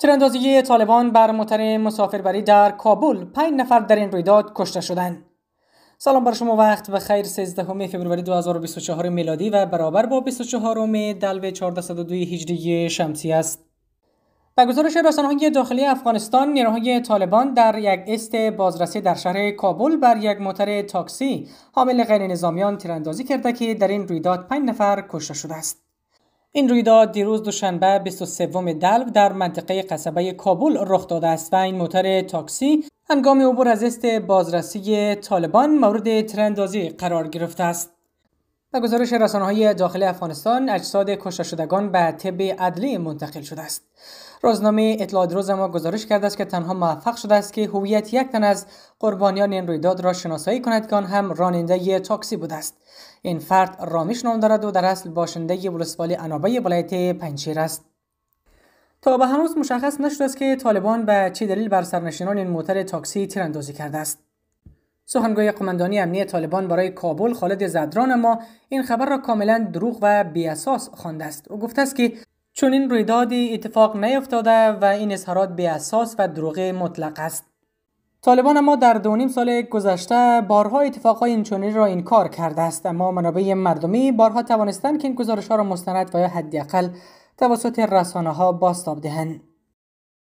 تیراندازی طالبان بر موتر مسافربری در کابل پنج نفر در این رویداد کشته شدند سلام بر شما وقت و خیر 13 فوریه 2024 میلادی و برابر با 24 دلو 1402 هجری شمسی است به گزارش رسانه‌های داخلی افغانستان نیروهای طالبان در یک است بازرسی در شهر کابل بر یک موتر تاکسی حامل غیر نظامیان تیراندازی کرده که در این رویداد 5 نفر کشته شده است این رویداد دیروز دوشنبه 23 دلو در منطقه قصبه کابل رخ داده است و این موتر تاکسی هنگام عبور از است بازرسی طالبان مورد تراندازی قرار گرفته است. به گزارش رسانه های داخل افغانستان اجساد کشته شدگان به طب عدلی منتقل شده است روزنامه اطلاعات روز ما گزارش کرده است که تنها موفق شده است که هویت یک تن از قربانیان این رویداد را شناسایی کند که آن هم راننده ی تاکسی بوده است این فرد رامیش نام دارد و در اصل باشنده ولسوالی عنابه ولایت پنچیر است تا به هنوز مشخص نشده است که طالبان به چه دلیل بر سرنشینان این موتر تاکسی تیراندازی کرده است سخنگوی قماندانی امنی طالبان برای کابل خالد زدران ما این خبر را کاملا دروغ و بیاساس خوانده است او گفته است که چون این رویدادی اتفاق نیفتاده و این اظهارات بیاساس و دروغ مطلق است طالبان ما در دو نیم سال گذشته بارها این اینچنینی را انکار کرده است اما منابع مردمی بارها توانستند که این ها را مستند و یا حداقل توسط رسانه ها باستاب دهند